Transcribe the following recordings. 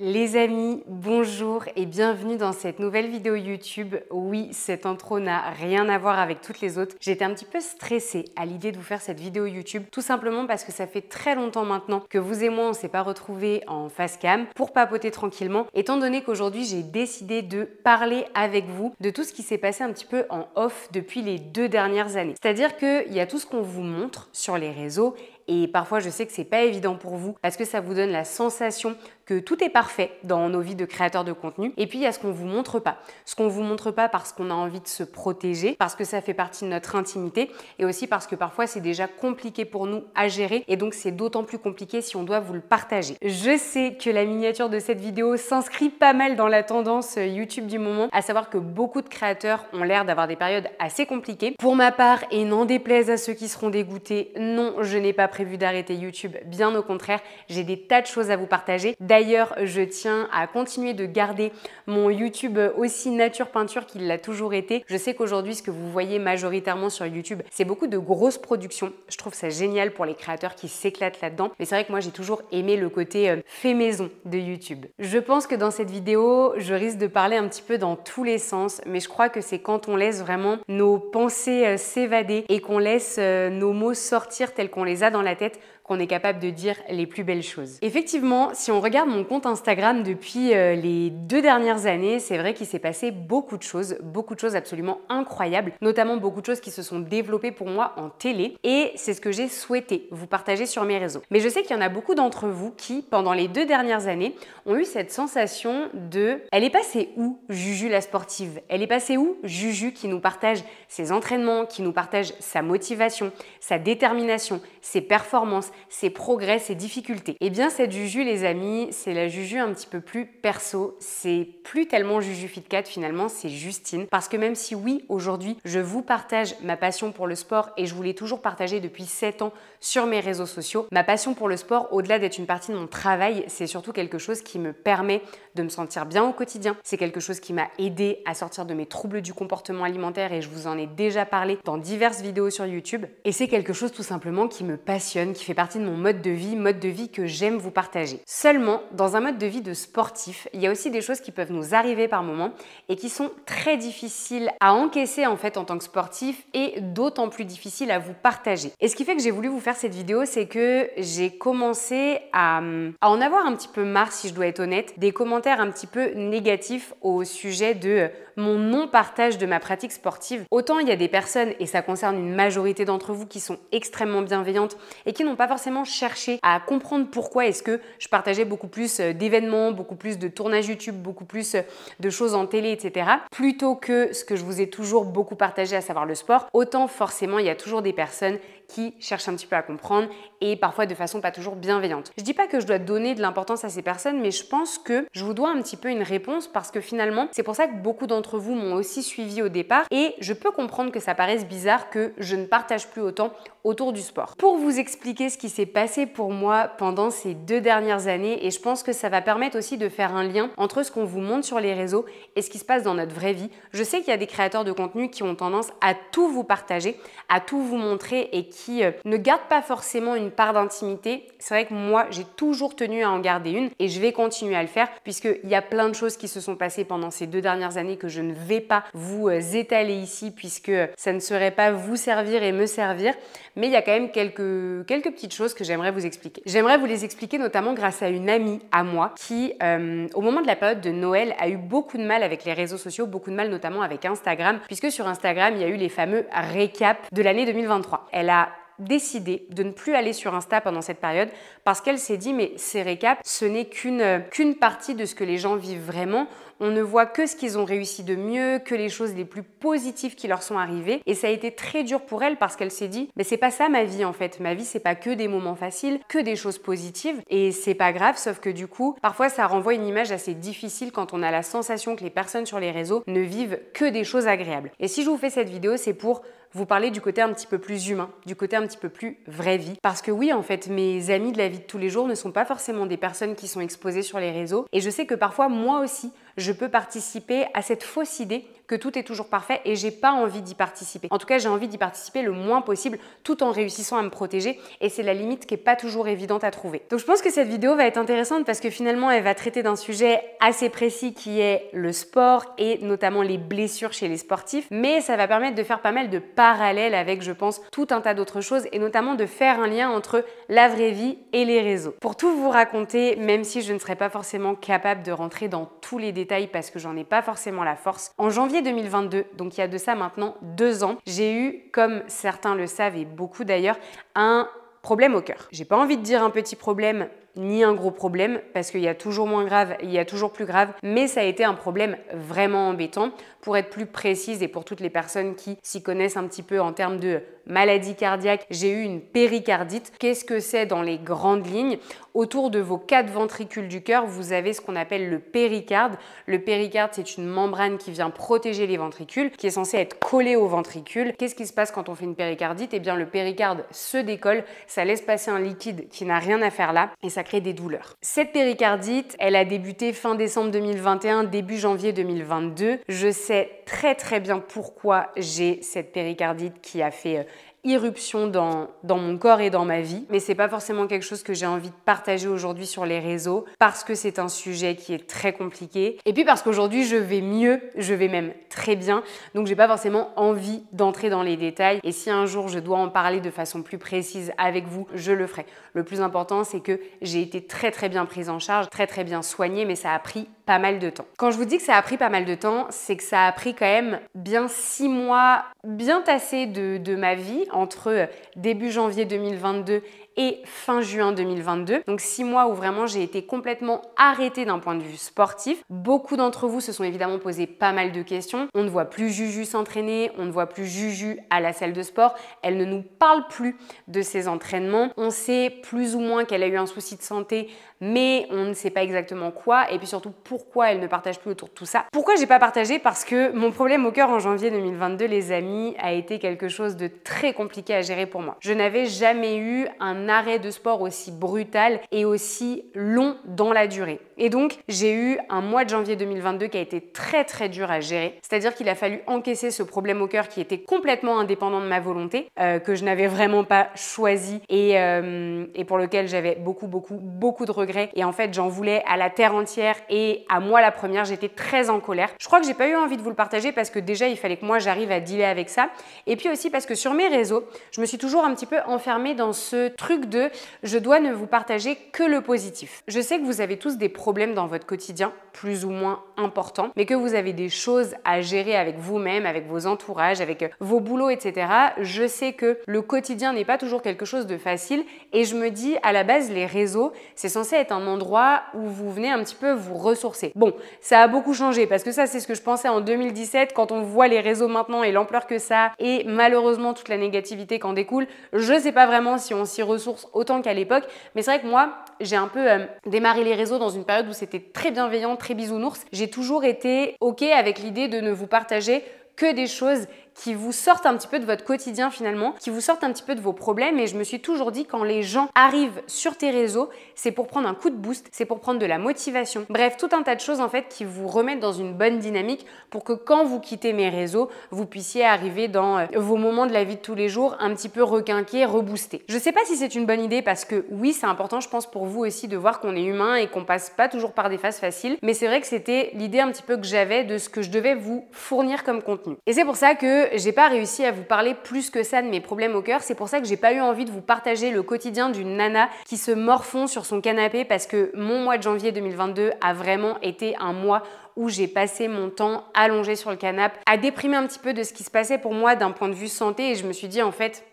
Les amis, bonjour et bienvenue dans cette nouvelle vidéo YouTube. Oui, cette intro n'a rien à voir avec toutes les autres. J'étais un petit peu stressée à l'idée de vous faire cette vidéo YouTube, tout simplement parce que ça fait très longtemps maintenant que vous et moi on s'est pas retrouvés en face cam pour papoter tranquillement, étant donné qu'aujourd'hui j'ai décidé de parler avec vous de tout ce qui s'est passé un petit peu en off depuis les deux dernières années. C'est-à-dire qu'il y a tout ce qu'on vous montre sur les réseaux et parfois je sais que c'est pas évident pour vous parce que ça vous donne la sensation que tout est parfait dans nos vies de créateurs de contenu. Et puis il y a ce qu'on vous montre pas. Ce qu'on vous montre pas parce qu'on a envie de se protéger, parce que ça fait partie de notre intimité et aussi parce que parfois c'est déjà compliqué pour nous à gérer et donc c'est d'autant plus compliqué si on doit vous le partager. Je sais que la miniature de cette vidéo s'inscrit pas mal dans la tendance YouTube du moment, à savoir que beaucoup de créateurs ont l'air d'avoir des périodes assez compliquées. Pour ma part, et n'en déplaise à ceux qui seront dégoûtés, non, je n'ai pas prévu d'arrêter YouTube, bien au contraire, j'ai des tas de choses à vous partager. D'ailleurs, je tiens à continuer de garder mon YouTube aussi nature peinture qu'il l'a toujours été. Je sais qu'aujourd'hui, ce que vous voyez majoritairement sur YouTube, c'est beaucoup de grosses productions. Je trouve ça génial pour les créateurs qui s'éclatent là-dedans. Mais c'est vrai que moi, j'ai toujours aimé le côté euh, fait maison de YouTube. Je pense que dans cette vidéo, je risque de parler un petit peu dans tous les sens, mais je crois que c'est quand on laisse vraiment nos pensées euh, s'évader et qu'on laisse euh, nos mots sortir tels qu'on les a dans la tête qu'on est capable de dire les plus belles choses. Effectivement, si on regarde mon compte Instagram depuis euh, les deux dernières années, c'est vrai qu'il s'est passé beaucoup de choses, beaucoup de choses absolument incroyables, notamment beaucoup de choses qui se sont développées pour moi en télé et c'est ce que j'ai souhaité vous partager sur mes réseaux. Mais je sais qu'il y en a beaucoup d'entre vous qui, pendant les deux dernières années, ont eu cette sensation de elle est passée où Juju la sportive Elle est passée où Juju qui nous partage ses entraînements, qui nous partage sa motivation, sa détermination, ses performances, ses progrès, ses difficultés. Et eh bien cette Juju, les amis, c'est la Juju un petit peu plus perso. C'est plus tellement Juju 4, finalement, c'est Justine. Parce que même si oui, aujourd'hui, je vous partage ma passion pour le sport et je vous l'ai toujours partagée depuis 7 ans sur mes réseaux sociaux, ma passion pour le sport, au-delà d'être une partie de mon travail, c'est surtout quelque chose qui me permet de me sentir bien au quotidien. C'est quelque chose qui m'a aidé à sortir de mes troubles du comportement alimentaire et je vous en ai déjà parlé dans diverses vidéos sur YouTube. Et c'est quelque chose tout simplement qui me passionne, qui fait partie partie de mon mode de vie, mode de vie que j'aime vous partager. Seulement, dans un mode de vie de sportif, il y a aussi des choses qui peuvent nous arriver par moment et qui sont très difficiles à encaisser en fait en tant que sportif et d'autant plus difficiles à vous partager. Et ce qui fait que j'ai voulu vous faire cette vidéo, c'est que j'ai commencé à en avoir un petit peu marre, si je dois être honnête, des commentaires un petit peu négatifs au sujet de mon non-partage de ma pratique sportive. Autant il y a des personnes, et ça concerne une majorité d'entre vous, qui sont extrêmement bienveillantes et qui n'ont pas forcément cherché à comprendre pourquoi est-ce que je partageais beaucoup plus euh, d'événements, beaucoup plus de tournages YouTube, beaucoup plus euh, de choses en télé, etc. Plutôt que ce que je vous ai toujours beaucoup partagé, à savoir le sport, autant forcément il y a toujours des personnes qui cherchent un petit peu à comprendre et parfois de façon pas toujours bienveillante. Je dis pas que je dois donner de l'importance à ces personnes, mais je pense que je vous dois un petit peu une réponse parce que finalement, c'est pour ça que beaucoup d'entre vous m'ont aussi suivi au départ et je peux comprendre que ça paraisse bizarre que je ne partage plus autant autour du sport. Pour vous expliquer ce qui s'est passé pour moi pendant ces deux dernières années et je pense que ça va permettre aussi de faire un lien entre ce qu'on vous montre sur les réseaux et ce qui se passe dans notre vraie vie. Je sais qu'il y a des créateurs de contenu qui ont tendance à tout vous partager, à tout vous montrer et qui euh, ne gardent pas forcément une part d'intimité. C'est vrai que moi, j'ai toujours tenu à en garder une et je vais continuer à le faire puisqu'il y a plein de choses qui se sont passées pendant ces deux dernières années que je ne vais pas vous euh, étaler ici puisque ça ne serait pas vous servir et me servir. Mais il y a quand même quelques, quelques petites choses que j'aimerais vous expliquer. J'aimerais vous les expliquer notamment grâce à une amie à moi qui, euh, au moment de la période de Noël, a eu beaucoup de mal avec les réseaux sociaux, beaucoup de mal notamment avec Instagram puisque sur Instagram, il y a eu les fameux récaps de l'année 2023. Elle a décidé de ne plus aller sur Insta pendant cette période parce qu'elle s'est dit mais ces récaps, ce n'est qu'une euh, qu'une partie de ce que les gens vivent vraiment. On ne voit que ce qu'ils ont réussi de mieux, que les choses les plus positives qui leur sont arrivées. Et ça a été très dur pour elle parce qu'elle s'est dit mais c'est pas ça ma vie en fait. Ma vie c'est pas que des moments faciles, que des choses positives. Et c'est pas grave, sauf que du coup, parfois ça renvoie une image assez difficile quand on a la sensation que les personnes sur les réseaux ne vivent que des choses agréables. Et si je vous fais cette vidéo, c'est pour vous parler du côté un petit peu plus humain, du côté un petit peu plus vraie vie. Parce que oui, en fait, mes amis de la vie de tous les jours ne sont pas forcément des personnes qui sont exposées sur les réseaux. Et je sais que parfois, moi aussi, je peux participer à cette fausse idée que tout est toujours parfait et j'ai pas envie d'y participer. En tout cas, j'ai envie d'y participer le moins possible tout en réussissant à me protéger et c'est la limite qui est pas toujours évidente à trouver. Donc je pense que cette vidéo va être intéressante parce que finalement elle va traiter d'un sujet assez précis qui est le sport et notamment les blessures chez les sportifs, mais ça va permettre de faire pas mal de parallèles avec je pense tout un tas d'autres choses et notamment de faire un lien entre la vraie vie et les réseaux. Pour tout vous raconter, même si je ne serais pas forcément capable de rentrer dans tous les détails parce que j'en ai pas forcément la force. En janvier 2022, donc il y a de ça maintenant deux ans, j'ai eu, comme certains le savent et beaucoup d'ailleurs, un problème au cœur. J'ai pas envie de dire un petit problème ni un gros problème parce qu'il y a toujours moins grave, il y a toujours plus grave, mais ça a été un problème vraiment embêtant. Pour être plus précise et pour toutes les personnes qui s'y connaissent un petit peu en termes de maladie cardiaque, j'ai eu une péricardite. Qu'est-ce que c'est dans les grandes lignes Autour de vos quatre ventricules du cœur, vous avez ce qu'on appelle le péricarde. Le péricarde, c'est une membrane qui vient protéger les ventricules, qui est censée être collée au ventricule. Qu'est-ce qui se passe quand on fait une péricardite Eh bien, le péricarde se décolle, ça laisse passer un liquide qui n'a rien à faire là et ça crée des douleurs. Cette péricardite, elle a débuté fin décembre 2021, début janvier 2022. Je sais très très bien pourquoi j'ai cette péricardite qui a fait euh, irruption dans, dans mon corps et dans ma vie. Mais c'est pas forcément quelque chose que j'ai envie de partager aujourd'hui sur les réseaux parce que c'est un sujet qui est très compliqué. Et puis parce qu'aujourd'hui je vais mieux, je vais même très bien. Donc j'ai pas forcément envie d'entrer dans les détails. Et si un jour je dois en parler de façon plus précise avec vous, je le ferai. Le plus important c'est que j'ai été très très bien prise en charge, très très bien soignée, mais ça a pris pas mal de temps. Quand je vous dis que ça a pris pas mal de temps, c'est que ça a pris quand même bien six mois bien tassés de, de ma vie entre début janvier 2022 et fin juin 2022. Donc six mois où vraiment j'ai été complètement arrêtée d'un point de vue sportif. Beaucoup d'entre vous se sont évidemment posé pas mal de questions. On ne voit plus Juju s'entraîner, on ne voit plus Juju à la salle de sport. Elle ne nous parle plus de ses entraînements. On sait plus ou moins qu'elle a eu un souci de santé, mais on ne sait pas exactement quoi. Et puis surtout pourquoi elle ne partage plus autour de tout ça. Pourquoi j'ai pas partagé Parce que mon problème au cœur en janvier 2022, les amis, a été quelque chose de très compliqué à gérer pour moi. Je n'avais jamais eu un arrêt de sport aussi brutal et aussi long dans la durée. Et donc, j'ai eu un mois de janvier 2022 qui a été très très dur à gérer. C'est-à-dire qu'il a fallu encaisser ce problème au cœur qui était complètement indépendant de ma volonté, euh, que je n'avais vraiment pas choisi et, euh, et pour lequel j'avais beaucoup beaucoup beaucoup de regrets. Et en fait, j'en voulais à la terre entière et à moi la première. J'étais très en colère. Je crois que j'ai pas eu envie de vous le partager parce que déjà, il fallait que moi j'arrive à dealer avec ça. Et puis aussi parce que sur mes réseaux, je me suis toujours un petit peu enfermée dans ce truc de je dois ne vous partager que le positif. Je sais que vous avez tous des problèmes dans votre quotidien, plus ou moins importants, mais que vous avez des choses à gérer avec vous-même, avec vos entourages, avec euh, vos boulots, etc. Je sais que le quotidien n'est pas toujours quelque chose de facile et je me dis à la base les réseaux, c'est censé être un endroit où vous venez un petit peu vous ressourcer. Bon, ça a beaucoup changé parce que ça c'est ce que je pensais en 2017 quand on voit les réseaux maintenant et l'ampleur que ça et malheureusement toute la négativité qu'en découle, je sais pas vraiment si on s'y ressource autant qu'à l'époque. Mais c'est vrai que moi, j'ai un peu euh, démarré les réseaux dans une période où c'était très bienveillant, très bisounours. J'ai toujours été OK avec l'idée de ne vous partager que des choses qui vous sortent un petit peu de votre quotidien finalement, qui vous sortent un petit peu de vos problèmes. Et je me suis toujours dit, quand les gens arrivent sur tes réseaux, c'est pour prendre un coup de boost, c'est pour prendre de la motivation. Bref, tout un tas de choses en fait qui vous remettent dans une bonne dynamique pour que quand vous quittez mes réseaux, vous puissiez arriver dans euh, vos moments de la vie de tous les jours un petit peu requinqués, reboostés. Je sais pas si c'est une bonne idée parce que oui, c'est important, je pense, pour vous aussi de voir qu'on est humain et qu'on passe pas toujours par des phases faciles, mais c'est vrai que c'était l'idée un petit peu que j'avais de ce que je devais vous fournir comme contenu. Et c'est pour ça que j'ai pas réussi à vous parler plus que ça de mes problèmes au cœur. C'est pour ça que j'ai pas eu envie de vous partager le quotidien d'une nana qui se morfond sur son canapé parce que mon mois de janvier 2022 a vraiment été un mois où j'ai passé mon temps allongé sur le canapé à déprimer un petit peu de ce qui se passait pour moi d'un point de vue santé et je me suis dit en fait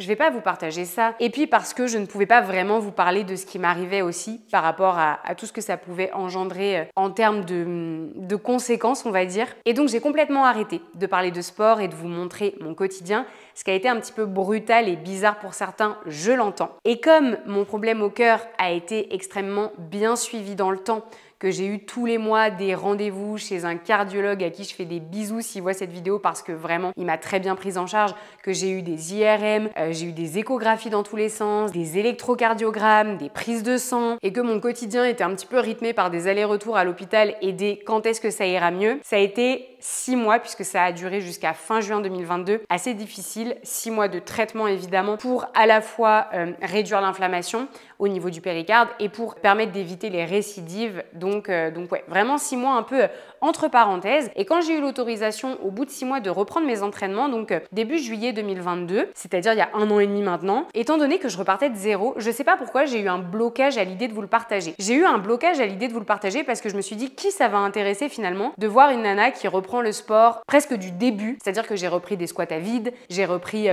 je ne vais pas vous partager ça. Et puis parce que je ne pouvais pas vraiment vous parler de ce qui m'arrivait aussi par rapport à, tout ce que ça pouvait engendrer euh, en termes de, hum, de conséquences, on va dire. Et donc j'ai complètement arrêté de parler de sport et de vous montrer mon quotidien. Ce qui a été un petit peu brutal et bizarre pour certains, je l'entends. Et comme mon problème au cœur a été extrêmement bien suivi dans le temps, que j'ai eu tous les mois des rendez-vous chez un cardiologue à qui je fais des bisous s'il voit cette vidéo parce que vraiment il m'a très bien prise en charge, que j'ai eu des IRM, euh, j'ai eu des échographies dans tous les sens, des électrocardiogrammes, des prises de sang et que mon quotidien était un petit peu rythmé par des allers-retours à l'hôpital et des quand est-ce que ça ira mieux. Ça a été six mois puisque ça a duré jusqu'à fin juin 2022, assez difficile, six mois de traitement évidemment pour à la fois euh, réduire l'inflammation au niveau du péricarde et pour permettre d'éviter les récidives. Donc euh, donc, ouais, vraiment six mois un peu euh, entre parenthèses. Et quand j'ai eu l'autorisation au bout de six mois de reprendre mes entraînements, donc euh, début juillet 2022, c'est-à-dire il y a un an et demi maintenant, étant donné que je repartais de zéro, je sais pas pourquoi j'ai eu un blocage à l'idée de vous le partager. J'ai eu un blocage à l'idée de vous le partager parce que je me suis dit qui ça va intéresser finalement de voir une nana qui reprend le sport presque du début, c'est-à-dire que j'ai repris des squats à vide, j'ai repris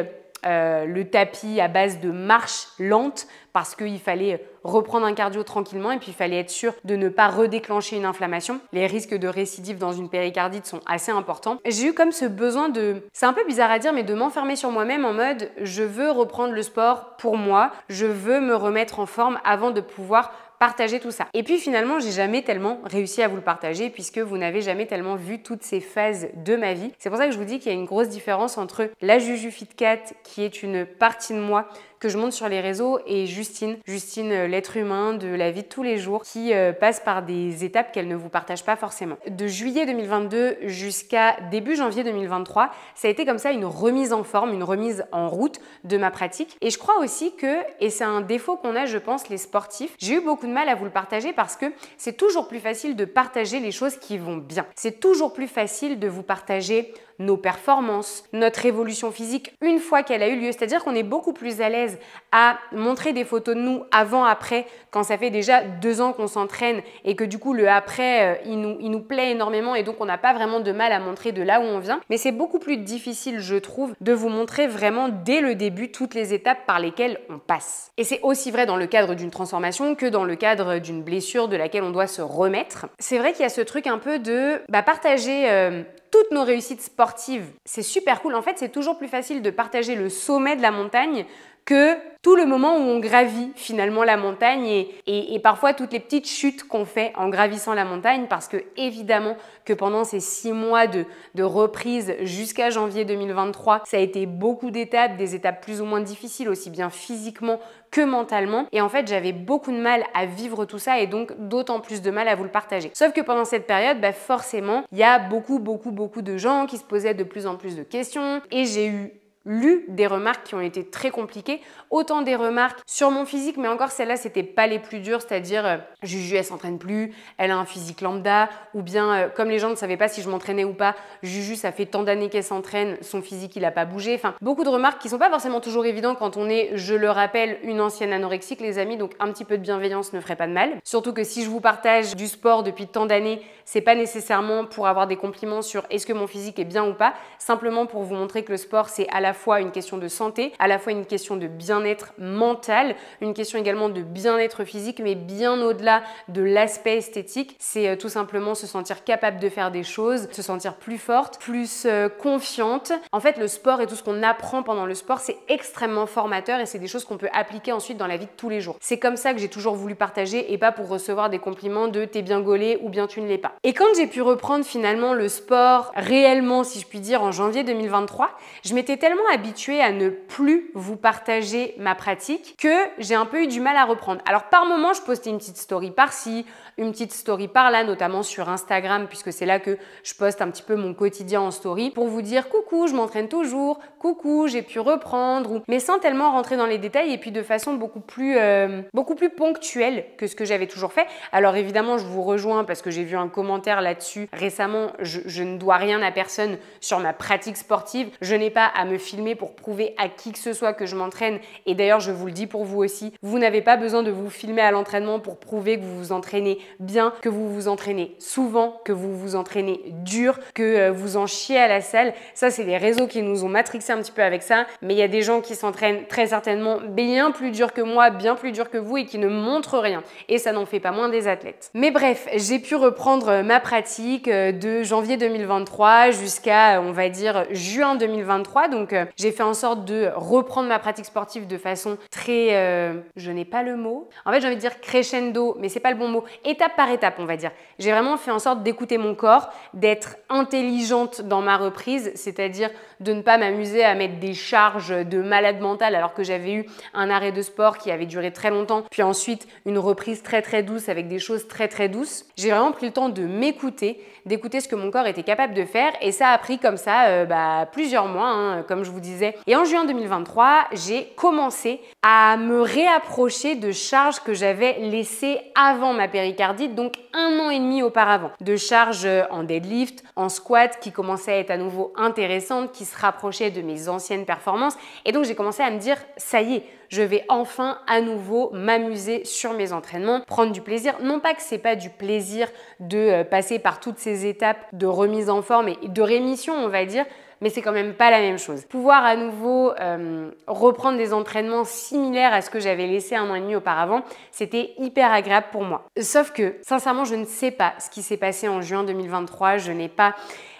euh, le tapis à base de marche lente parce qu'il fallait reprendre un cardio tranquillement et puis il fallait être sûr de ne pas redéclencher une inflammation. Les risques de récidive dans une péricardite sont assez importants. J'ai eu comme ce besoin de, c'est un peu bizarre à dire, mais de m'enfermer sur moi-même en mode je veux reprendre le sport pour moi, je veux me remettre en forme avant de pouvoir partager tout ça. Et puis finalement, j'ai jamais tellement réussi à vous le partager puisque vous n'avez jamais tellement vu toutes ces phases de ma vie. C'est pour ça que je vous dis qu'il y a une grosse différence entre la Juju Fit Cat qui est une partie de moi que je monte sur les réseaux et Justine, Justine euh, l'être humain de la vie de tous les jours qui euh, passe par des étapes qu'elle ne vous partage pas forcément. De juillet 2022 jusqu'à début janvier 2023, ça a été comme ça une remise en forme, une remise en route de ma pratique et je crois aussi que, et c'est un défaut qu'on a je pense les sportifs, j'ai eu beaucoup de mal à vous le partager parce que c'est toujours plus facile de partager les choses qui vont bien. C'est toujours plus facile de vous partager nos performances, notre évolution physique une fois qu'elle a eu lieu. C'est-à-dire qu'on est beaucoup plus à l'aise à montrer des photos de nous avant-après quand ça fait déjà deux ans qu'on s'entraîne et que du coup le après, euh, il nous, il nous plaît énormément et donc on n'a pas vraiment de mal à montrer de là où on vient. Mais c'est beaucoup plus difficile, je trouve, de vous montrer vraiment dès le début toutes les étapes par lesquelles on passe. Et c'est aussi vrai dans le cadre d'une transformation que dans le cadre d'une blessure de laquelle on doit se remettre. C'est vrai qu'il y a ce truc un peu de bah, partager euh, toutes nos réussites sportives. C'est super cool. En fait, c'est toujours plus facile de partager le sommet de la montagne que tout le moment où on gravit finalement la montagne et, parfois toutes les petites chutes qu'on fait en gravissant la montagne parce que évidemment que pendant ces six mois de, reprise jusqu'à janvier 2023, ça a été beaucoup d'étapes, des étapes plus ou moins difficiles aussi bien physiquement que mentalement et en fait j'avais beaucoup de mal à vivre tout ça et donc d'autant plus de mal à vous le partager. Sauf que pendant cette période, bah, forcément, il y a beaucoup beaucoup beaucoup de gens qui se posaient de plus en plus de questions et j'ai eu lu des remarques qui ont été très compliquées, autant des remarques sur mon physique, mais encore celle là c'était pas les plus dures, c'est-à-dire euh, Juju, elle s'entraîne plus, elle a un physique lambda, ou bien euh, comme les gens ne savaient pas si je m'entraînais ou pas, Juju, ça fait tant d'années qu'elle s'entraîne, son physique, il a pas bougé. Enfin, beaucoup de remarques qui sont pas forcément toujours évidentes quand on est, je le rappelle, une ancienne anorexique, les amis, donc un petit peu de bienveillance ne ferait pas de mal. Surtout que si je vous partage du sport depuis tant d'années, c'est pas nécessairement pour avoir des compliments sur est-ce que mon physique est bien ou pas, simplement pour vous montrer que le sport, c'est à la fois une question de santé, à la fois une question de bien-être mental, une question également de bien-être physique, mais bien au-delà de l'aspect esthétique, c'est euh, tout simplement se sentir capable de faire des choses, se sentir plus forte, plus euh, confiante. En fait, le sport et tout ce qu'on apprend pendant le sport, c'est extrêmement formateur et c'est des choses qu'on peut appliquer ensuite dans la vie de tous les jours. C'est comme ça que j'ai toujours voulu partager et pas pour recevoir des compliments de t'es bien gaulé ou bien tu ne l'es pas. Et quand j'ai pu reprendre finalement le sport réellement, si je puis dire, en janvier 2023, je m'étais tellement habitué habituée à ne plus vous partager ma pratique que j'ai un peu eu du mal à reprendre. Alors par moment, je postais une petite story par-ci, une petite story par-là, notamment sur Instagram, puisque c'est là que je poste un petit peu mon quotidien en story pour vous dire coucou, je m'entraîne toujours, coucou, j'ai pu reprendre, mais sans tellement rentrer dans les détails et puis de façon beaucoup plus, euh, beaucoup plus ponctuelle que ce que j'avais toujours fait. Alors évidemment, je vous rejoins parce que j'ai vu un commentaire là-dessus récemment, je, ne dois rien à personne sur ma pratique sportive, je n'ai pas à me filmer pour prouver à qui que ce soit que je m'entraîne. Et d'ailleurs, je vous le dis pour vous aussi, vous n'avez pas besoin de vous filmer à l'entraînement pour prouver que vous vous entraînez bien, que vous vous entraînez souvent, que vous vous entraînez dur, que euh, vous en chiez à la salle. Ça, c'est des réseaux qui nous ont matrixé un petit peu avec ça. Mais il y a des gens qui s'entraînent très certainement bien plus dur que moi, bien plus dur que vous et qui ne montrent rien. Et ça n'en fait pas moins des athlètes. Mais bref, j'ai pu reprendre euh, ma pratique euh, de janvier 2023 jusqu'à, on va dire, juin 2023. Donc, euh, j'ai fait en sorte de reprendre ma pratique sportive de façon très... Euh, je n'ai pas le mot. En fait, j'ai envie de dire crescendo, mais c'est pas le bon mot. Étape par étape, on va dire. J'ai vraiment fait en sorte d'écouter mon corps, d'être intelligente dans ma reprise, c'est-à-dire de ne pas m'amuser à mettre des charges de malade mentale alors que j'avais eu un arrêt de sport qui avait duré très longtemps, puis ensuite une reprise très très douce avec des choses très très douces. J'ai vraiment pris le temps de m'écouter, d'écouter ce que mon corps était capable de faire, et ça a pris comme ça euh, bah, plusieurs mois, hein, comme je vous disais. Et en juin 2023, j'ai commencé à me réapprocher de charges que j'avais laissées avant ma péricardite, donc un an et demi auparavant. De charges en deadlift, en squat, qui commençaient à être à nouveau intéressantes, qui se rapprochaient de mes anciennes performances. Et donc j'ai commencé à me dire, ça y est, je vais enfin à nouveau m'amuser sur mes entraînements, prendre du plaisir. Non pas que c'est pas du plaisir de euh, passer par toutes ces étapes de remise en forme et de rémission, on va dire, mais c'est quand même pas la même chose. Pouvoir à nouveau euh, reprendre des entraînements similaires à ce que j'avais laissé un an et demi auparavant, c'était hyper agréable pour moi. Sauf que, sincèrement, je ne sais pas ce qui s'est passé en juin 2023, je n'ai pas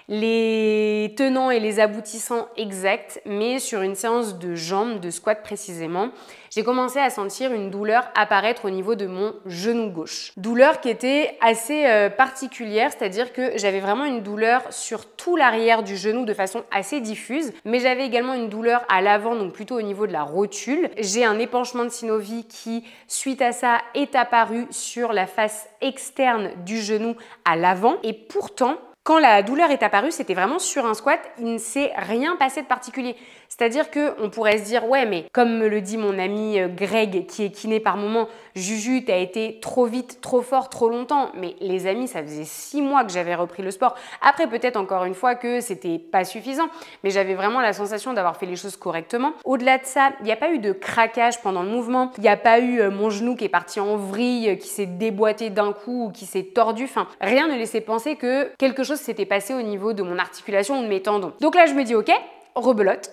les tenants et les aboutissants exacts, mais sur une séance de jambes, de squat précisément, j'ai commencé à sentir une douleur apparaître au niveau de mon genou gauche. Douleur qui était assez euh, particulière, c'est-à-dire que j'avais vraiment une douleur sur tout l'arrière du genou de façon assez diffuse, mais j'avais également une douleur à l'avant, donc plutôt au niveau de la rotule. J'ai un épanchement de synovie qui, suite à ça, est apparu sur la face externe du genou à l'avant, et pourtant, quand la douleur est apparue, c'était vraiment sur un squat, il ne s'est rien passé de particulier. C'est-à-dire qu'on pourrait se dire, ouais, mais comme me le dit mon ami euh, Greg, qui est kiné par moment, Juju, t'as été trop vite, trop fort, trop longtemps. Mais les amis, ça faisait six mois que j'avais repris le sport. Après, peut-être encore une fois que c'était pas suffisant, mais j'avais vraiment la sensation d'avoir fait les choses correctement. Au-delà de ça, il n'y a pas eu de craquage pendant le mouvement, il n'y a pas eu euh, mon genou qui est parti en vrille, qui s'est déboîté d'un coup ou qui s'est tordu. Enfin, rien ne laissait penser que quelque chose s'était passé au niveau de mon articulation ou de mes tendons. Donc là, je me dis, ok,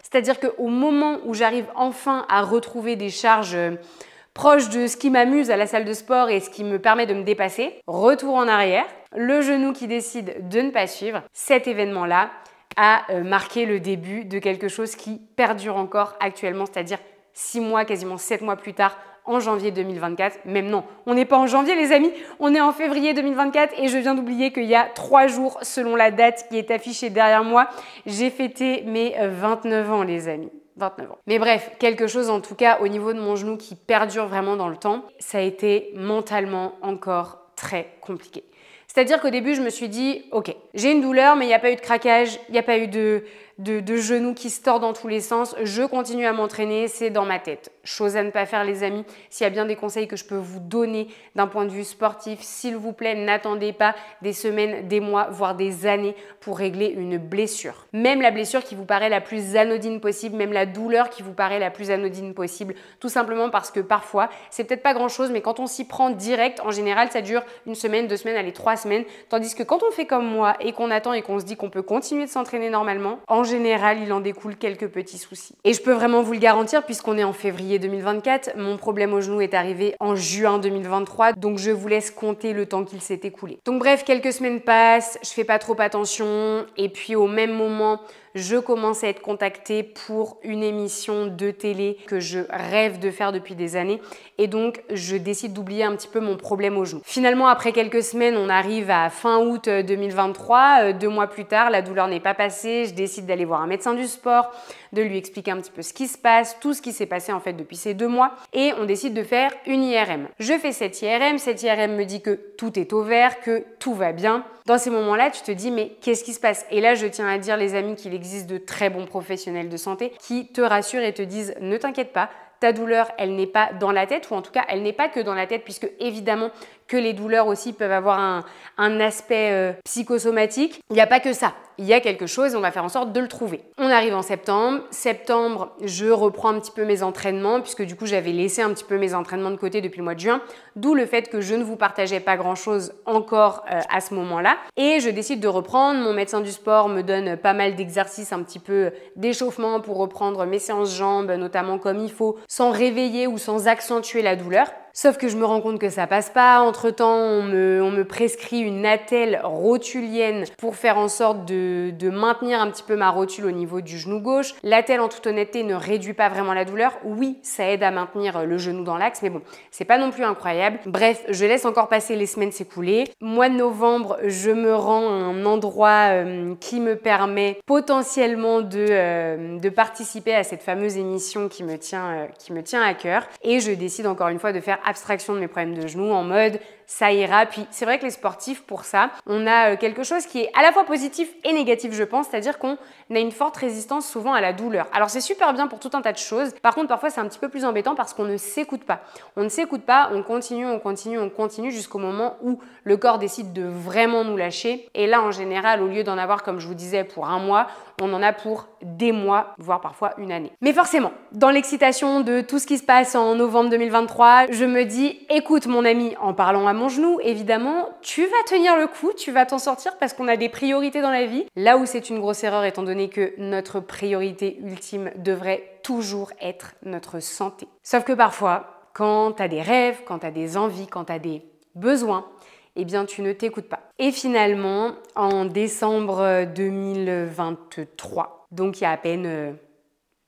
c'est-à-dire qu'au moment où j'arrive enfin à retrouver des charges euh, proches de ce qui m'amuse à la salle de sport et ce qui me permet de me dépasser, retour en arrière, le genou qui décide de ne pas suivre, cet événement-là a euh, marqué le début de quelque chose qui perdure encore actuellement, c'est-à-dire six mois, quasiment sept mois plus tard, en janvier 2024. Même non, on n'est pas en janvier les amis, on est en février 2024 et je viens d'oublier qu'il y a trois jours, selon la date qui est affichée derrière moi, j'ai fêté mes 29 euh, ans les amis. 29 ans. Mais bref, quelque chose en tout cas au niveau de mon genou qui perdure vraiment dans le temps, ça a été mentalement encore très compliqué. C'est-à-dire qu'au début, je me suis dit, ok, j'ai une douleur, mais il n'y a pas eu de craquage, il n'y a pas eu de de, genoux qui se tordent dans tous les sens. Je continue à m'entraîner, c'est dans ma tête. Chose à ne pas faire les amis, s'il y a bien des conseils que je peux vous donner d'un point de vue sportif, s'il vous plaît, n'attendez pas des semaines, des mois, voire des années pour régler une blessure. Même la blessure qui vous paraît la plus anodine possible, même la douleur qui vous paraît la plus anodine possible, tout simplement parce que parfois, c'est peut-être pas grand-chose, mais quand on s'y prend direct, en général, ça dure une semaine, deux semaines, allez, trois semaines, tandis que quand on fait comme moi et qu'on attend et qu'on se dit qu'on peut continuer de s'entraîner normalement, en général, il en découle quelques petits soucis. Et je peux vraiment vous le garantir, puisqu'on est en février 2024, mon problème au genou est arrivé en juin 2023, donc je vous laisse compter le temps qu'il s'est écoulé. Donc bref, quelques semaines passent, je fais pas trop attention, et puis au même moment, je commence à être contactée pour une émission de télé que je rêve de faire depuis des années et donc je décide d'oublier un petit peu mon problème au genou. Finalement, après quelques semaines, on arrive à fin août 2023, euh, euh, deux mois plus tard, la douleur n'est pas passée, je décide d'aller voir un médecin du sport, de lui expliquer un petit peu ce qui se passe, tout ce qui s'est passé en fait depuis ces deux mois, et on décide de faire une IRM. Je fais cette IRM, cette IRM me dit que tout est au vert, que tout va bien. Dans ces moments-là, tu te dis mais qu'est-ce qui se passe Et là, je tiens à dire les amis qu'il existe de très bons professionnels de santé qui te rassurent et te disent ne t'inquiète pas, ta douleur, elle n'est pas dans la tête, ou en tout cas, elle n'est pas que dans la tête, puisque évidemment que les douleurs aussi peuvent avoir un, aspect euh, psychosomatique. Il n'y a pas que ça il y a quelque chose on va faire en sorte de le trouver. On arrive en septembre. Septembre, je reprends un petit peu mes entraînements puisque du coup j'avais laissé un petit peu mes entraînements de côté depuis le mois de juin, d'où le fait que je ne vous partageais pas grand-chose encore euh, à ce moment-là. Et je décide de reprendre. Mon médecin du sport me donne pas mal d'exercices un petit peu d'échauffement pour reprendre mes séances jambes, notamment comme il faut, sans réveiller ou sans accentuer la douleur. Sauf que je me rends compte que ça passe pas. Entre temps, on me, prescrit une attelle rotulienne pour faire en sorte de, maintenir un petit peu ma rotule au niveau du genou gauche. L'attelle, en toute honnêteté, ne réduit pas vraiment la douleur. Oui, ça aide à maintenir le genou dans l'axe, mais bon, c'est pas non plus incroyable. Bref, je laisse encore passer les semaines s'écouler. Mois de novembre, je me rends à un endroit euh, qui me permet potentiellement euh, de, participer à cette fameuse émission qui me tient, euh, qui me tient à cœur. Et je décide encore une fois de faire abstraction de mes problèmes de genoux en mode ça ira. Puis c'est vrai que les sportifs, pour ça, on a euh, quelque chose qui est à la fois positif et négatif, je pense, c'est-à-dire qu'on a une forte résistance souvent à la douleur. Alors c'est super bien pour tout un tas de choses. Par contre, parfois c'est un petit peu plus embêtant parce qu'on ne s'écoute pas. On ne s'écoute pas, on continue, on continue, on continue jusqu'au moment où le corps décide de vraiment nous lâcher. Et là, en général, au lieu d'en avoir, comme je vous disais, pour un mois, on en a pour des mois, voire parfois une année. Mais forcément, dans l'excitation de tout ce qui se passe en novembre 2023, je me dis, écoute mon ami, en parlant à mon genou, évidemment, tu vas tenir le coup, tu vas t'en sortir parce qu'on a des priorités dans la vie. Là où c'est une grosse erreur, étant donné que notre priorité ultime devrait toujours être notre santé. Sauf que parfois, quand tu as des rêves, quand tu as des envies, quand tu as des besoins, eh bien tu ne t'écoutes pas. Et finalement, en décembre 2023, donc il y a à peine euh,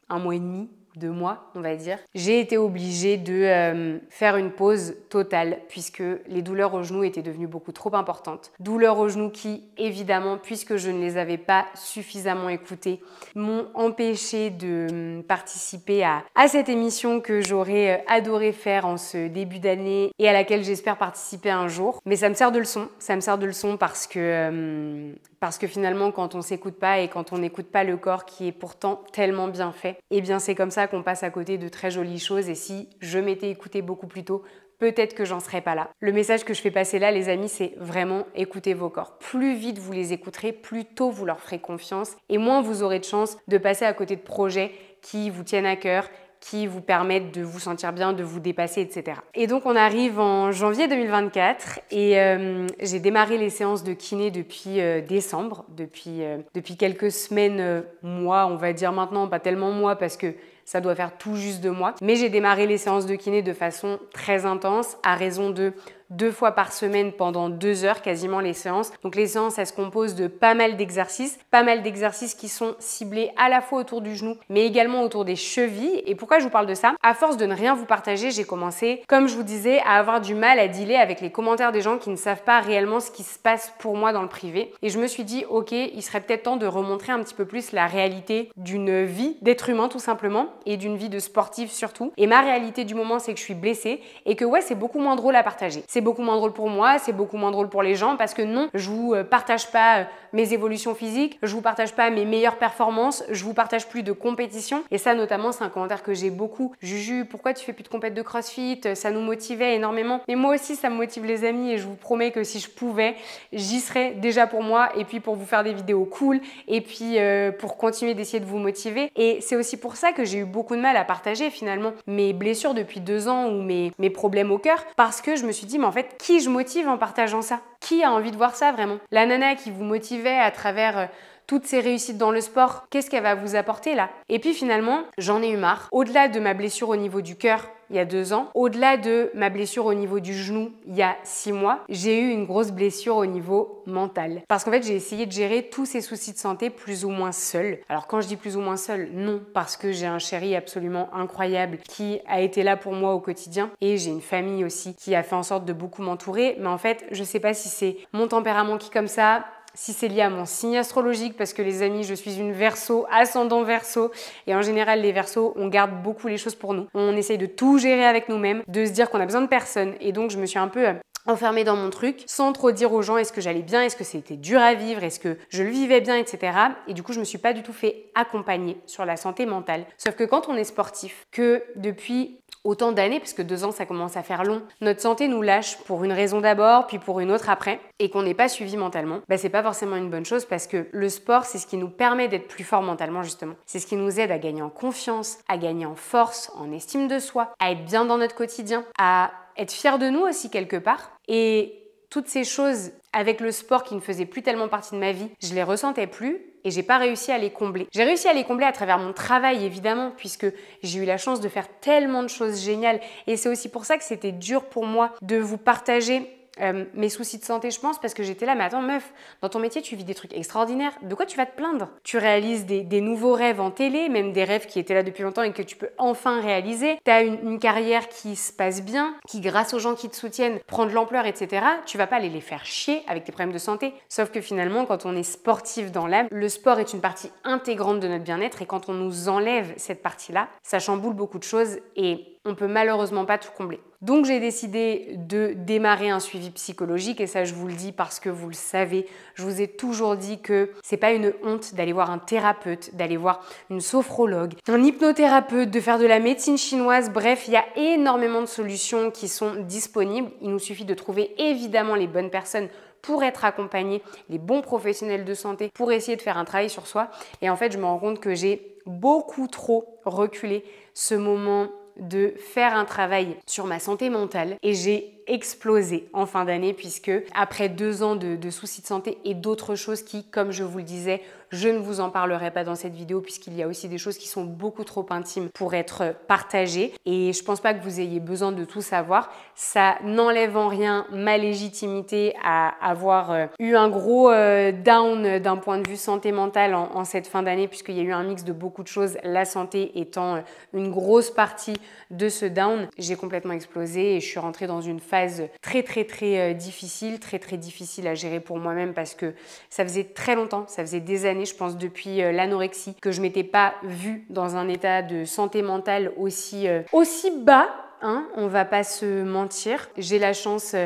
un mois et demi, de mois, on va dire, j'ai été obligée de euh, faire une pause totale puisque les douleurs au genou étaient devenues beaucoup trop importantes. Douleurs au genou qui, évidemment, puisque je ne les avais pas suffisamment écoutées, m'ont empêché de hum, participer à, cette émission que j'aurais euh, adoré faire en ce début d'année et à laquelle j'espère participer un jour. Mais ça me sert de leçon, ça me sert de leçon parce que, hum, parce que finalement, quand on s'écoute pas et quand on n'écoute pas le corps qui est pourtant tellement bien fait, eh bien c'est comme ça qu'on passe à côté de très jolies choses. Et si je m'étais écoutée beaucoup plus tôt, peut-être que j'en serais pas là. Le message que je fais passer là, les amis, c'est vraiment écoutez vos corps. Plus vite vous les écouterez, plus tôt vous leur ferez confiance et moins vous aurez de chance de passer à côté de projets qui vous tiennent à cœur qui vous permettent de vous sentir bien, de vous dépasser, etc. Et donc on arrive en janvier 2024 et euh, j'ai démarré les séances de kiné depuis euh, décembre, depuis, euh, depuis quelques semaines, mois, on va dire maintenant, pas tellement mois parce que ça doit faire tout juste deux mois. Mais j'ai démarré les séances de kiné de façon très intense à raison de deux fois par semaine pendant deux heures quasiment les séances. Donc les séances, elles se composent de pas mal d'exercices, pas mal d'exercices qui sont ciblés à la fois autour du genou, mais également autour des chevilles. Et pourquoi je vous parle de ça À force de ne rien vous partager, j'ai commencé, comme je vous disais, à avoir du mal à dealer avec les commentaires des gens qui ne savent pas réellement ce qui se passe pour moi dans le privé. Et je me suis dit, ok, il serait peut-être temps de remontrer un petit peu plus la réalité d'une vie d'être humain tout simplement et d'une vie de sportive surtout. Et ma réalité du moment, c'est que je suis blessée et que ouais, c'est beaucoup moins drôle à partager c'est beaucoup moins drôle pour moi, c'est beaucoup moins drôle pour les gens parce que non, je vous euh, partage pas euh, mes évolutions physiques, je vous partage pas mes meilleures performances, je vous partage plus de compétition. Et ça, notamment, c'est un commentaire que j'ai beaucoup. Juju, pourquoi tu fais plus de compétition de crossfit euh, Ça nous motivait énormément. Mais moi aussi, ça me motive les amis et je vous promets que si je pouvais, j'y serais déjà pour moi et puis pour vous faire des vidéos cool et puis pour continuer d'essayer de vous motiver. Et c'est aussi pour ça que j'ai eu beaucoup de mal à partager finalement mes blessures depuis deux ans ou mes, mes problèmes au cœur parce que je me suis dit, en fait, qui je motive en partageant ça Qui a envie de voir ça vraiment La nana qui vous motivait à travers euh, toutes ces réussites dans le sport, qu'est-ce qu'elle va vous apporter là Et puis finalement, j'en ai eu marre. Au-delà de ma blessure au niveau du cœur, il y a deux ans. Au-delà de ma blessure au niveau du genou il y a six mois, j'ai eu une grosse blessure au niveau mental. Parce qu'en fait, j'ai essayé de gérer tous ces soucis de santé plus ou moins seul. Alors quand je dis plus ou moins seul, non, parce que j'ai un chéri absolument incroyable qui a été là pour moi au quotidien et j'ai une famille aussi qui a fait en sorte de beaucoup m'entourer. Mais en fait, je sais pas si c'est mon tempérament qui comme ça, si c'est lié à mon signe astrologique, parce que les amis, je suis une verso, ascendant verso, et en général, les versos, on garde beaucoup les choses pour nous. On essaye de tout gérer avec nous-mêmes, de se dire qu'on a besoin de personne, et donc je me suis un peu euh, enfermée dans mon truc sans trop dire aux gens est-ce que j'allais bien, est-ce que c'était dur à vivre, est-ce que je le vivais bien, etc. Et du coup, je me suis pas du tout fait accompagner sur la santé mentale. Sauf que quand on est sportif, que depuis autant d'années, parce que deux ans, ça commence à faire long, notre santé nous lâche pour une raison d'abord, puis pour une autre après, et qu'on n'est pas suivi mentalement, bah, c'est pas forcément une bonne chose parce que le sport, c'est ce qui nous permet d'être plus fort mentalement, justement. C'est ce qui nous aide à gagner en confiance, à gagner en force, en estime de soi, à être bien dans notre quotidien, à être fier de nous aussi quelque part. Et toutes ces choses avec le sport qui ne faisait plus tellement partie de ma vie, je les ressentais plus et j'ai pas réussi à les combler. J'ai réussi à les combler à travers mon travail évidemment puisque j'ai eu la chance de faire tellement de choses géniales et c'est aussi pour ça que c'était dur pour moi de vous partager euh, mes soucis de santé, je pense, parce que j'étais là, mais attends, meuf, dans ton métier, tu vis des trucs extraordinaires. De quoi tu vas te plaindre Tu réalises des, nouveaux rêves en télé, même des rêves qui étaient là depuis longtemps et que tu peux enfin réaliser. Tu as une, une, carrière qui se passe bien, qui, grâce aux gens qui te soutiennent, prend de l'ampleur, etc. Tu vas pas aller les faire chier avec tes problèmes de santé. Sauf que finalement, quand on est sportif dans l'âme, le sport est une partie intégrante de notre bien-être et quand on nous enlève cette partie-là, ça chamboule beaucoup de choses et on peut malheureusement pas tout combler. Donc j'ai décidé de démarrer un suivi psychologique et ça je vous le dis parce que vous le savez, je vous ai toujours dit que c'est pas une honte d'aller voir un thérapeute, d'aller voir une sophrologue, un hypnothérapeute, de faire de la médecine chinoise, bref, il y a énormément de solutions qui sont disponibles, il nous suffit de trouver évidemment les bonnes personnes pour être accompagnées, les bons professionnels de santé pour essayer de faire un travail sur soi et en fait, je me rends compte que j'ai beaucoup trop reculé ce moment de faire un travail sur ma santé mentale et j'ai explosé en fin d'année puisque après deux ans de, soucis de santé et d'autres choses qui, comme je vous le disais, je ne vous en parlerai pas dans cette vidéo puisqu'il y a aussi des choses qui sont beaucoup trop intimes pour être partagées et je pense pas que vous ayez besoin de tout savoir. Ça n'enlève en rien ma légitimité à avoir euh, eu un gros euh, down d'un point de vue santé mentale en, cette fin d'année puisqu'il y a eu un mix de beaucoup de choses, la santé étant euh, une grosse partie de ce down. J'ai complètement explosé et je suis rentrée dans une phase très très très euh, difficile, très très difficile à gérer pour moi-même parce que ça faisait très longtemps, ça faisait des années, je pense depuis euh, l'anorexie, que je m'étais pas vue dans un état de santé mentale aussi, euh, aussi bas Hein, on va pas se mentir. J'ai la chance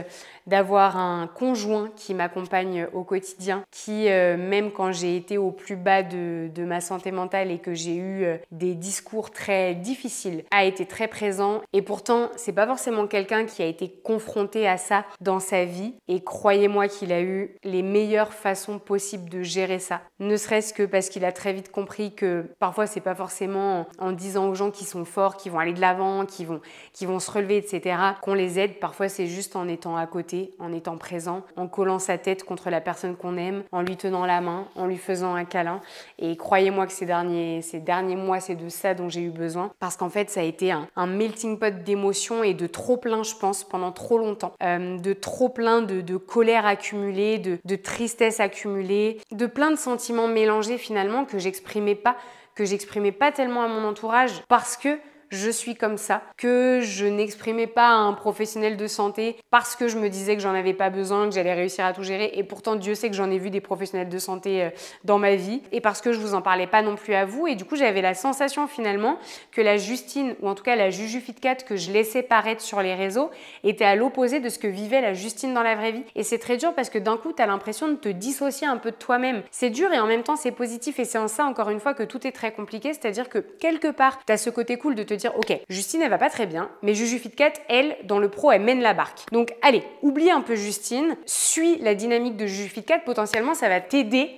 d'avoir un conjoint qui m'accompagne au quotidien, qui, euh, même quand j'ai été au plus bas de, ma santé mentale et que j'ai eu euh, des discours très difficiles, a été très présent. Et pourtant, c'est pas forcément quelqu'un qui a été confronté à ça dans sa vie. Et croyez-moi qu'il a eu les meilleures façons possibles de gérer ça. Ne serait-ce que parce qu'il a très vite compris que parfois, c'est pas forcément en disant aux gens qui sont forts, qui vont aller de l'avant, qui vont, qui vont se relever, etc., qu'on les aide. Parfois, c'est juste en étant à côté en étant présent, en collant sa tête contre la personne qu'on aime, en lui tenant la main, en lui faisant un câlin. Et croyez-moi que ces derniers, ces derniers mois, c'est de ça dont j'ai eu besoin, parce qu'en fait, ça a été un, melting pot d'émotions et de trop plein, je pense, pendant trop longtemps, euh, de trop plein de, colère accumulée, de, de tristesse accumulée, de plein de sentiments mélangés finalement que j'exprimais pas que j'exprimais pas tellement à mon entourage parce que je suis comme ça, que je n'exprimais pas à un professionnel de santé parce que je me disais que j'en avais pas besoin, que j'allais réussir à tout gérer, et pourtant Dieu sait que j'en ai vu des professionnels de santé euh, dans ma vie, et parce que je vous en parlais pas non plus à vous, et du coup j'avais la sensation finalement que la Justine, ou en tout cas la Juju Fitcat que je laissais paraître sur les réseaux, était à l'opposé de ce que vivait la Justine dans la vraie vie. Et c'est très dur parce que d'un coup tu as l'impression de te dissocier un peu de toi-même. C'est dur et en même temps c'est positif, et c'est en ça encore une fois que tout est très compliqué, c'est-à-dire que quelque part tu as ce côté cool de te ok, Justine elle va pas très bien, mais Juju 4, elle, dans le pro, elle mène la barque. Donc allez, oublie un peu Justine, suis la dynamique de Juju 4, potentiellement ça va t'aider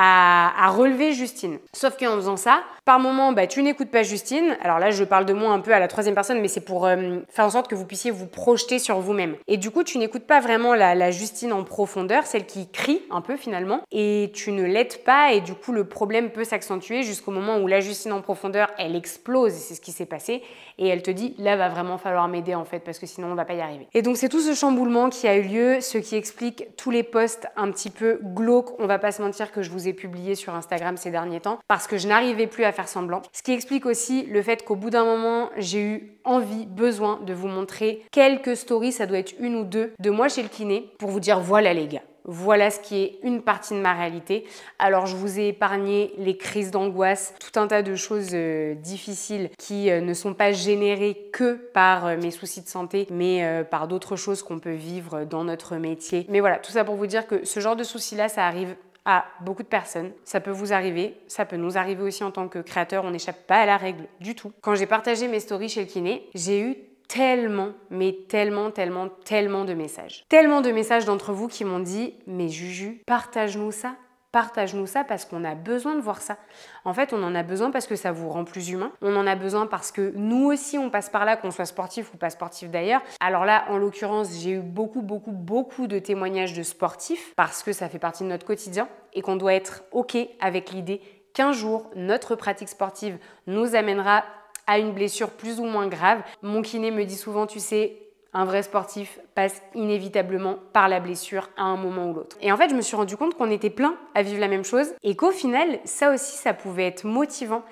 à, relever Justine. Sauf qu'en faisant ça, par moment, bah, tu n'écoutes pas Justine. Alors là, je parle de moi un peu à la troisième personne, mais c'est pour euh, faire en sorte que vous puissiez vous projeter sur vous-même. Et du coup, tu n'écoutes pas vraiment la, Justine en profondeur, celle qui crie un peu finalement, et tu ne l'aides pas, et du coup, le problème peut s'accentuer jusqu'au moment où la Justine en profondeur, elle explose, c'est ce qui s'est passé, et elle te dit, là, va vraiment falloir m'aider en fait, parce que sinon, on ne va pas y arriver. Et donc, c'est tout ce chamboulement qui a eu lieu, ce qui explique tous les postes un petit peu glauques, on va pas se mentir que je vous ai publié sur Instagram ces derniers temps parce que je n'arrivais plus à faire semblant. Ce qui explique aussi le fait qu'au bout d'un moment, j'ai eu envie, besoin de vous montrer quelques stories, ça doit être une ou deux, de moi chez le kiné pour vous dire voilà les gars. Voilà ce qui est une partie de ma réalité. Alors je vous ai épargné les crises d'angoisse, tout un tas de choses euh, difficiles qui euh, ne sont pas générées que par euh, mes soucis de santé, mais par d'autres choses qu'on peut vivre dans notre métier. Mais voilà, tout ça pour vous dire que ce genre de soucis-là, ça arrive à beaucoup de personnes. Ça peut vous arriver, ça peut nous arriver aussi en tant que créateur, on n'échappe pas à la règle du tout. Quand j'ai partagé mes stories chez le kiné, j'ai eu tellement, mais tellement, tellement, tellement de messages. Tellement de messages d'entre vous qui m'ont dit Mais Juju, partage-nous ça, partage-nous ça parce qu'on a besoin de voir ça. En fait, on en a besoin parce que ça vous rend plus humain. On en a besoin parce que nous aussi, on passe par là, qu'on soit sportif ou pas sportif d'ailleurs. Alors là, en l'occurrence, j'ai eu beaucoup, beaucoup, beaucoup de témoignages de sportifs parce que ça fait partie de notre quotidien et qu'on doit être OK avec l'idée qu'un jour, notre pratique sportive nous amènera à une blessure plus ou moins grave. Mon kiné me dit souvent, tu sais, un vrai sportif passe inévitablement par la blessure à un moment ou l'autre. Et en fait, je me suis rendu compte qu'on était plein à vivre la même chose et qu'au final, ça aussi, ça pouvait être motivant.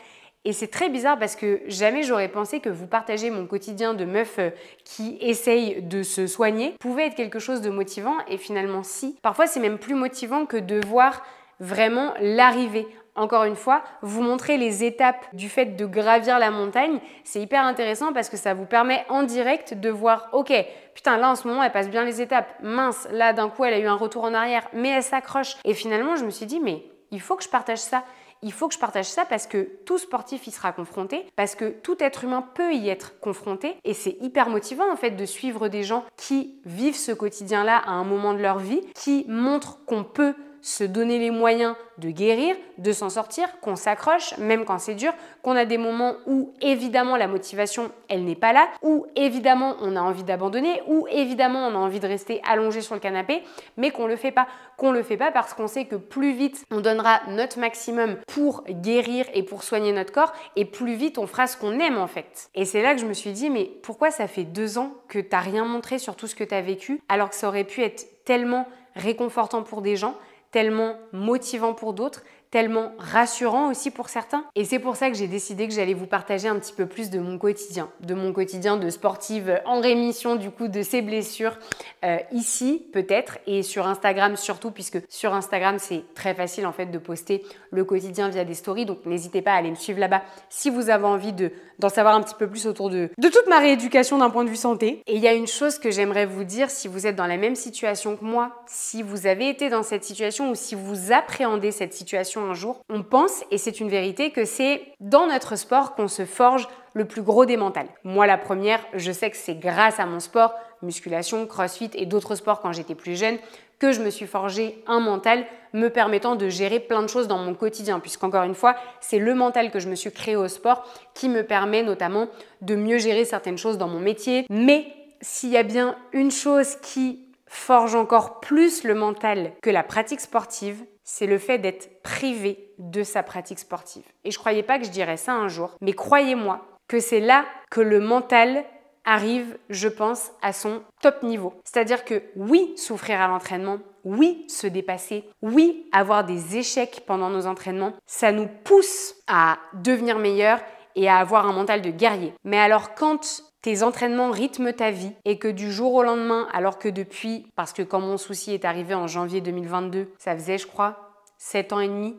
Et c'est très bizarre parce que jamais j'aurais pensé que vous partagez mon quotidien de meuf euh, qui essaye de se soigner pouvait être quelque chose de motivant et finalement si. Parfois c'est même plus motivant que de voir vraiment l'arrivée encore une fois, vous montrer les étapes du fait de gravir la montagne, c'est hyper intéressant parce que ça vous permet en direct de voir, ok, putain, là en ce moment, elle passe bien les étapes, mince, là d'un coup, elle a eu un retour en arrière, mais elle s'accroche. Et finalement, je me suis dit, mais il faut que je partage ça. Il faut que je partage ça parce que tout sportif y sera confronté, parce que tout être humain peut y être confronté. Et c'est hyper motivant en fait de suivre des gens qui vivent ce quotidien-là à un moment de leur vie, qui montrent qu'on peut se donner les moyens de guérir, de s'en sortir, qu'on s'accroche, même quand c'est dur, qu'on a des moments où évidemment la motivation, elle n'est pas là, où évidemment on a envie d'abandonner, où évidemment on a envie de rester allongé sur le canapé, mais qu'on le fait pas. Qu'on le fait pas parce qu'on sait que plus vite on donnera notre maximum pour guérir et pour soigner notre corps, et plus vite on fera ce qu'on aime en fait. Et c'est là que je me suis dit, mais pourquoi ça fait deux ans que tu n'as rien montré sur tout ce que tu as vécu, alors que ça aurait pu être tellement réconfortant pour des gens, tellement motivant pour d'autres tellement rassurant aussi pour certains. Et c'est pour ça que j'ai décidé que j'allais vous partager un petit peu plus de mon quotidien, de mon quotidien de sportive en rémission du coup de ces blessures euh, ici peut-être et sur Instagram surtout puisque sur Instagram c'est très facile en fait de poster le quotidien via des stories donc n'hésitez pas à aller me suivre là-bas si vous avez envie de d'en savoir un petit peu plus autour de, de toute ma rééducation d'un point de vue santé. Et il y a une chose que j'aimerais vous dire si vous êtes dans la même situation que moi, si vous avez été dans cette situation ou si vous appréhendez cette situation un jour, on pense, et c'est une vérité, que c'est dans notre sport qu'on se forge le plus gros des mentales. Moi, la première, je sais que c'est grâce à mon sport, musculation, crossfit et d'autres sports quand j'étais plus jeune, que je me suis forgé un mental me permettant de gérer plein de choses dans mon quotidien, puisqu'encore une fois, c'est le mental que je me suis créé au sport qui me permet notamment de mieux gérer certaines choses dans mon métier. Mais s'il y a bien une chose qui forge encore plus le mental que la pratique sportive, c'est le fait d'être privé de sa pratique sportive. Et je croyais pas que je dirais ça un jour, mais croyez-moi que c'est là que le mental arrive, je pense, à son top niveau. C'est-à-dire que oui, souffrir à l'entraînement, oui, se dépasser, oui, avoir des échecs pendant nos entraînements, ça nous pousse à devenir meilleur et à avoir un mental de guerrier. Mais alors quand tes entraînements rythment ta vie et que du jour au lendemain, alors que depuis, parce que quand mon souci est arrivé en janvier 2022, ça faisait, je crois, 7 ans et demi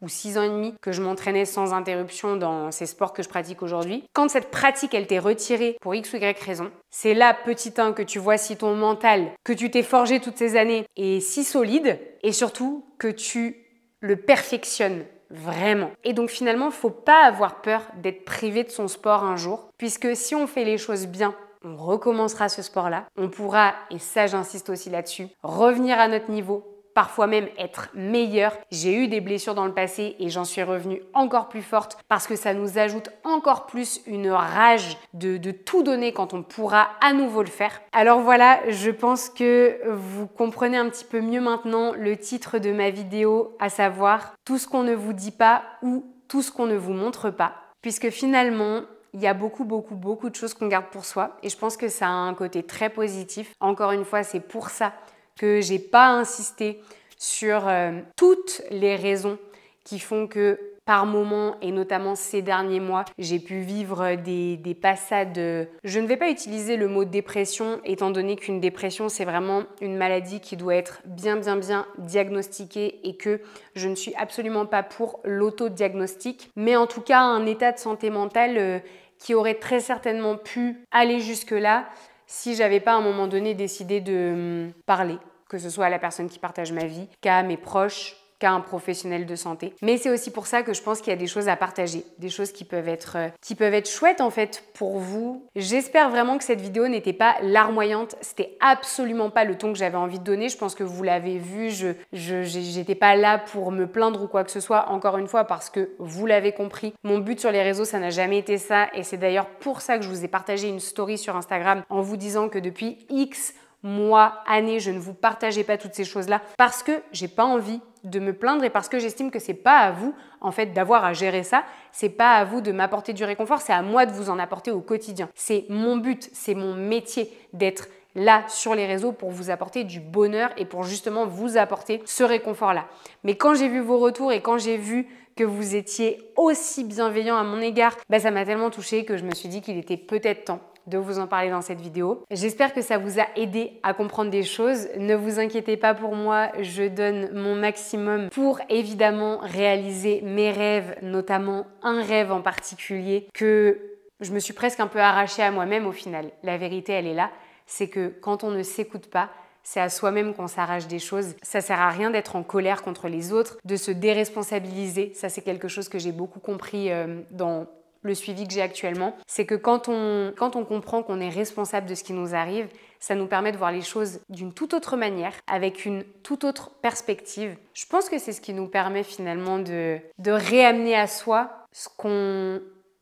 ou 6 ans et demi que je m'entraînais sans interruption dans ces sports que je pratique aujourd'hui. Quand cette pratique, elle t'est retirée pour X ou Y raison, c'est là, petit 1, que tu vois si ton mental, que tu t'es forgé toutes ces années, est si solide et surtout que tu le perfectionnes vraiment. Et donc finalement, il ne faut pas avoir peur d'être privé de son sport un jour, puisque si on fait les choses bien, on recommencera ce sport-là, on pourra, et ça j'insiste aussi là-dessus, revenir à notre niveau parfois même être meilleur. J'ai eu des blessures dans le passé et j'en suis revenue encore plus forte parce que ça nous ajoute encore plus une rage de, de tout donner quand on pourra à nouveau le faire. Alors voilà, je pense que vous comprenez un petit peu mieux maintenant le titre de ma vidéo, à savoir tout ce qu'on ne vous dit pas ou tout ce qu'on ne vous montre pas. Puisque finalement, il y a beaucoup, beaucoup, beaucoup de choses qu'on garde pour soi et je pense que ça a un côté très positif. Encore une fois, c'est pour ça que j'ai pas insisté sur euh, toutes les raisons qui font que par moment, et notamment ces derniers mois, j'ai pu vivre des, des, passades. Euh, je ne vais pas utiliser le mot dépression, étant donné qu'une dépression, c'est vraiment une maladie qui doit être bien, bien, bien diagnostiquée et que je ne suis absolument pas pour l'autodiagnostic, mais en tout cas un état de santé mentale euh, qui aurait très certainement pu aller jusque-là si j'avais pas à un moment donné décidé de hum, parler que ce soit à la personne qui partage ma vie, qu'à mes proches, qu'à un professionnel de santé. Mais c'est aussi pour ça que je pense qu'il y a des choses à partager, des choses qui peuvent être, euh, qui peuvent être chouettes en fait pour vous. J'espère vraiment que cette vidéo n'était pas larmoyante, c'était absolument pas le ton que j'avais envie de donner, je pense que vous l'avez vu, je j'étais pas là pour me plaindre ou quoi que ce soit, encore une fois parce que vous l'avez compris, mon but sur les réseaux ça n'a jamais été ça et c'est d'ailleurs pour ça que je vous ai partagé une story sur Instagram en vous disant que depuis X mois, années, je ne vous partageais pas toutes ces choses-là parce que j'ai pas envie de me plaindre et parce que j'estime que c'est pas à vous en fait d'avoir à gérer ça, c'est pas à vous de m'apporter du réconfort, c'est à moi de vous en apporter au quotidien. C'est mon but, c'est mon métier d'être là sur les réseaux pour vous apporter du bonheur et pour justement vous apporter ce réconfort-là. Mais quand j'ai vu vos retours et quand j'ai vu que vous étiez aussi bienveillant à mon égard, bah, ça m'a tellement touchée que je me suis dit qu'il était peut-être temps de vous en parler dans cette vidéo. J'espère que ça vous a aidé à comprendre des choses. Ne vous inquiétez pas pour moi, je donne mon maximum pour évidemment réaliser mes rêves, notamment un rêve en particulier que je me suis presque un peu arrachée à moi-même au final. La vérité, elle est là, c'est que quand on ne s'écoute pas, c'est à soi-même qu'on s'arrache des choses. Ça sert à rien d'être en colère contre les autres, de se déresponsabiliser. Ça, c'est quelque chose que j'ai beaucoup compris euh, dans le suivi que j'ai actuellement, c'est que quand on, quand on comprend qu'on est responsable de ce qui nous arrive, ça nous permet de voir les choses d'une toute autre manière, avec une toute autre perspective. Je pense que c'est ce qui nous permet finalement de, de réamener à soi ce qu'on,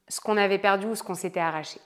ce qu'on avait perdu ou ce qu'on s'était arraché.